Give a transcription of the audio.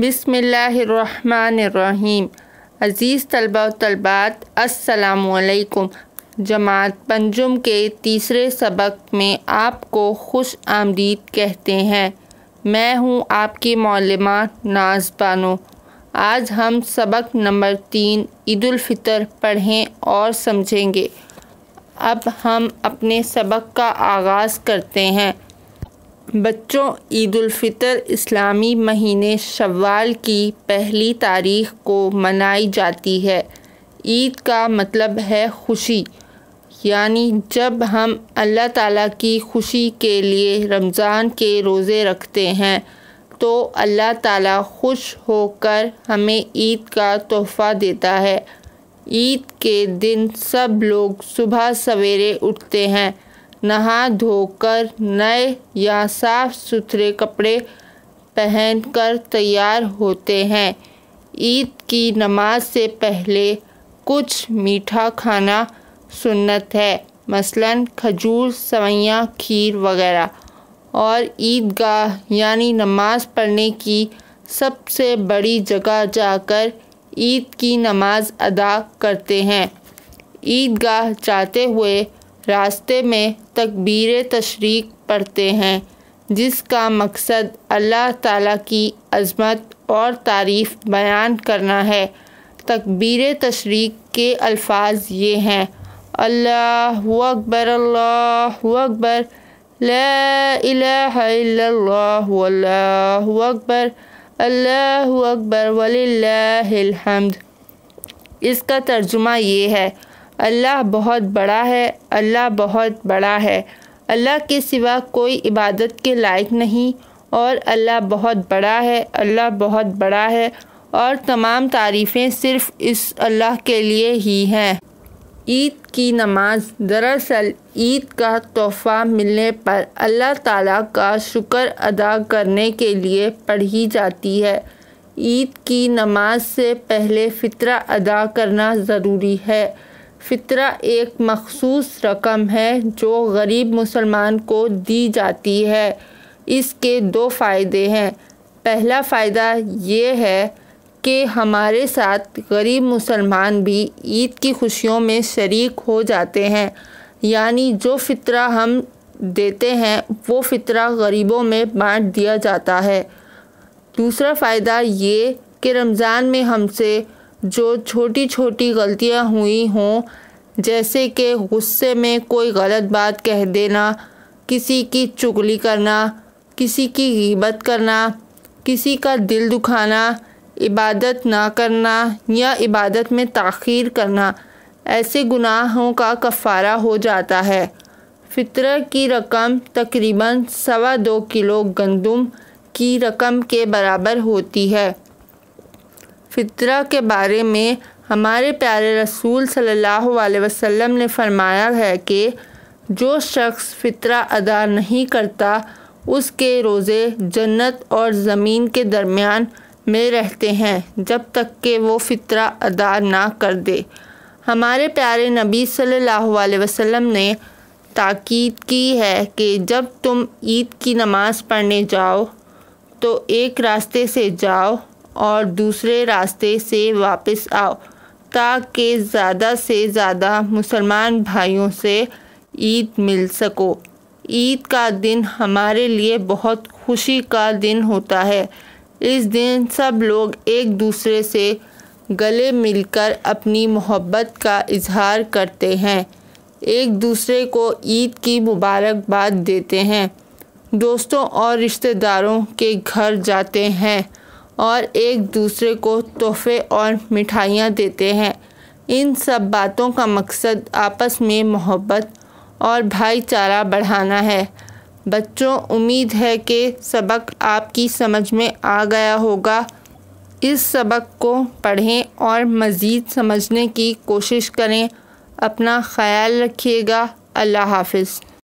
बिसमीम अज़ीज़ तलबा तलबात असलकुम जमात पंजुम के तीसरे सबक में आपको खुश आमदीद कहते हैं मैं हूँ आपकी मौलमा नाज बानो आज हम सबक नंबर तीन ईदालफ़ितर पढ़ें और समझेंगे अब हम अपने सबक का आगाज़ करते हैं बच्चों ईदालफ़ितर इस्लामी महीने शव्वाल की पहली तारीख को मनाई जाती है ईद का मतलब है खुशी यानी जब हम अल्लाह ताला की खुशी के लिए रमज़ान के रोज़े रखते हैं तो अल्लाह ताला खुश होकर हमें ईद का तोहफ़ा देता है ईद के दिन सब लोग सुबह सवेरे उठते हैं नहा धोकर नए या साफ सुथरे कपड़े पहनकर तैयार होते हैं ईद की नमाज से पहले कुछ मीठा खाना सुन्नत है मसलन खजूर सवैयाँ खीर वगैरह और ईदगाह यानी नमाज पढ़ने की सबसे बड़ी जगह जाकर ईद की नमाज अदा करते हैं ईदगाह जाते हुए रास्ते में तकबीर तशरीक पढ़ते हैं जिसका मकसद अल्लाह ताला की अजमत और तारीफ़ बयान करना है तकबीर तशरीक के अल्फाज ये हैं अल्लाह अकबर अल्लाह अकबर अल्लाह अकबर अल्लाह अकबर वलिल्लाहिल इसका तर्जुमा ये है अल्लाह बहुत बड़ा है अल्लाह बहुत बड़ा है अल्लाह के सिवा कोई इबादत के लायक नहीं और अल्लाह बहुत बड़ा है अल्लाह बहुत बड़ा है और तमाम तारीफ़ें सिर्फ़ इस अल्लाह के लिए ही हैं ईद की नमाज दरअसल ईद का तोहफ़ा मिलने पर अल्लाह ताला का शुक्र अदा करने के लिए पढ़ी जाती है ईद की नमाज से पहले फ़ितरा अदा करना ज़रूरी है फ़ितरा एक मखसूस रकम है जो गरीब मुसलमान को दी जाती है इसके दो फ़ायदे हैं पहला फ़ायदा ये है कि हमारे साथ गरीब मुसलमान भी ईद की खुशियों में शरीक हो जाते हैं यानी जो फ़ितरा हम देते हैं वो फ़ितरा गरीबों में बांट दिया जाता है दूसरा फ़ायदा ये कि रमज़ान में हमसे जो छोटी छोटी गलतियां हुई हों जैसे कि गुस्से में कोई गलत बात कह देना किसी की चुगली करना किसी की गिबत करना किसी का दिल दुखाना इबादत ना करना या इबादत में तखीर करना ऐसे गुनाहों का कफ़ारा हो जाता है फितर की रकम तकरीबन सवा दो किलो गंदम की रकम के बराबर होती है फितरा के बारे में हमारे प्यारे रसूल सल्लल्लाहु अलैहि वसल्लम ने फरमाया है कि जो शख्स फितरा अदा नहीं करता उसके रोज़े जन्नत और ज़मीन के दरमियान में रहते हैं जब तक कि वो फितरा अदा ना कर दे हमारे प्यारे नबी सल्लल्लाहु अलैहि वसल्लम ने ताकीद की है कि जब तुम ईद की नमाज़ पढ़ने जाओ तो एक रास्ते से जाओ और दूसरे रास्ते से वापस आओ ताकि ज़्यादा से ज़्यादा मुसलमान भाइयों से ईद मिल सको ईद का दिन हमारे लिए बहुत खुशी का दिन होता है इस दिन सब लोग एक दूसरे से गले मिलकर अपनी मोहब्बत का इजहार करते हैं एक दूसरे को ईद की मुबारकबाद देते हैं दोस्तों और रिश्तेदारों के घर जाते हैं और एक दूसरे को तोहफे और मिठाइयाँ देते हैं इन सब बातों का मकसद आपस में मोहब्बत और भाईचारा बढ़ाना है बच्चों उम्मीद है कि सबक आपकी समझ में आ गया होगा इस सबक को पढ़ें और मज़ीद समझने की कोशिश करें अपना ख्याल रखिएगा अल्लाह हाफिज़